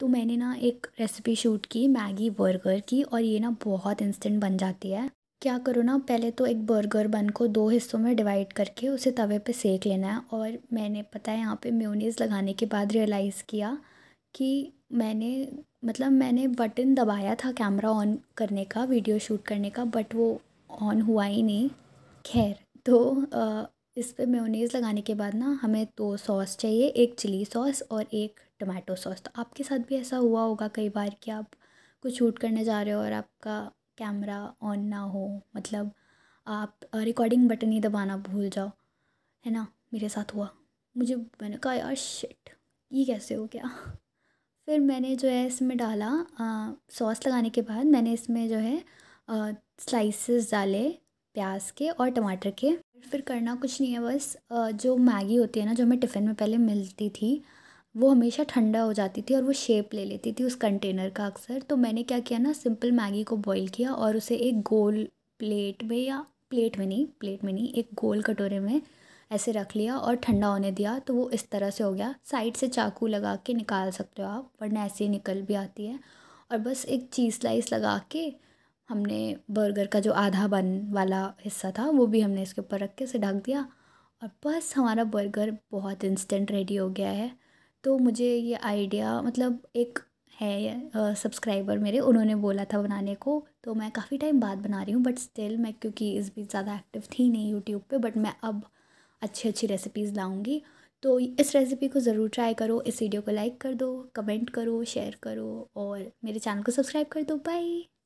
तो मैंने ना एक रेसिपी शूट की मैगी बर्गर की और ये ना बहुत इंस्टेंट बन जाती है क्या करो ना पहले तो एक बर्गर बन को दो हिस्सों में डिवाइड करके उसे तवे पे सेक लेना है और मैंने पता है यहाँ पे म्योनीस लगाने के बाद रियलाइज़ किया कि मैंने मतलब मैंने बटन दबाया था कैमरा ऑन करने का वीडियो शूट करने का बट वो ऑन हुआ ही नहीं खैर तो आ, इस पे म्योनीस लगाने के बाद ना हमें दो सॉस चाहिए एक चिली सॉस और एक टमाटो सॉस तो आपके साथ भी ऐसा हुआ होगा कई बार कि आप कुछ शूट करने जा रहे हो और आपका कैमरा ऑन ना हो मतलब आप रिकॉर्डिंग बटन ही दबाना भूल जाओ है ना मेरे साथ हुआ मुझे मैंने कहा यार शिट ये कैसे हो गया फिर मैंने जो है इसमें डाला सॉस लगाने के बाद मैंने इसमें जो है स्लाइसेस डाले प्याज के और टमाटर के फिर करना कुछ नहीं है बस आ, जो मैगी होती है ना जो हमें टिफ़िन में पहले मिलती थी वो हमेशा ठंडा हो जाती थी और वो शेप ले लेती थी उस कंटेनर का अक्सर तो मैंने क्या किया ना सिंपल मैगी को बॉईल किया और उसे एक गोल प्लेट में या प्लेट में नहीं प्लेट में नहीं एक गोल कटोरे में ऐसे रख लिया और ठंडा होने दिया तो वो इस तरह से हो गया साइड से चाकू लगा के निकाल सकते हो आप वरना ऐसे ही निकल भी आती है और बस एक चीज़ स्लाइस लगा के हमने बर्गर का जो आधा बन वाला हिस्सा था वो भी हमने इसके ऊपर रख के उसे ढक दिया और बस हमारा बर्गर बहुत इंस्टेंट रेडी हो गया है तो मुझे ये आइडिया मतलब एक है सब्सक्राइबर मेरे उन्होंने बोला था बनाने को तो मैं काफ़ी टाइम बाद बना रही हूँ बट स्टिल मैं क्योंकि इस बीच ज़्यादा एक्टिव थी नहीं यूट्यूब पे बट मैं अब अच्छी अच्छी रेसिपीज़ लाऊंगी तो इस रेसिपी को ज़रूर ट्राई करो इस वीडियो को लाइक कर दो कमेंट करो शेयर करो और मेरे चैनल को सब्सक्राइब कर दो बाई